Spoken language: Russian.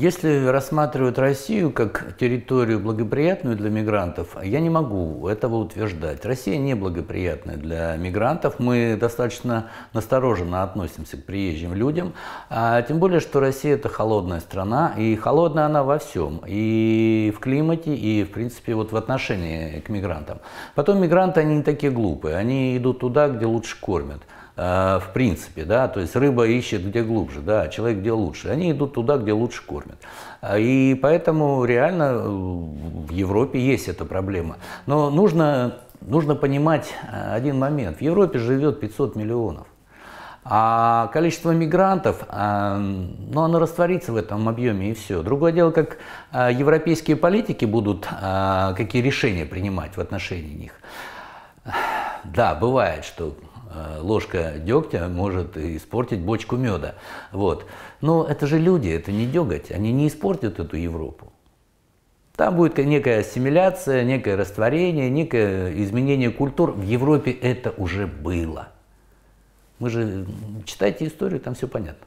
Если рассматривают Россию как территорию благоприятную для мигрантов, я не могу этого утверждать. Россия не благоприятная для мигрантов. Мы достаточно настороженно относимся к приезжим людям. А тем более, что Россия – это холодная страна, и холодная она во всем. И в климате, и, в принципе, вот в отношении к мигрантам. Потом мигранты, они не такие глупые. Они идут туда, где лучше кормят. Э, в принципе, да, то есть рыба ищет где глубже, да, а человек где лучше. Они идут туда, где лучше кормят. Э, и поэтому реально э, в Европе есть эта проблема. Но нужно, нужно понимать один момент. В Европе живет 500 миллионов. А количество мигрантов, ну, оно растворится в этом объеме и все. Другое дело, как европейские политики будут, какие решения принимать в отношении них. Да, бывает, что Э, ложка дегтя может испортить бочку меда. Вот. Но это же люди, это не деготь, они не испортят эту Европу. Там будет некая ассимиляция, некое растворение, некое изменение культур. В Европе это уже было. Мы же читайте историю, там все понятно.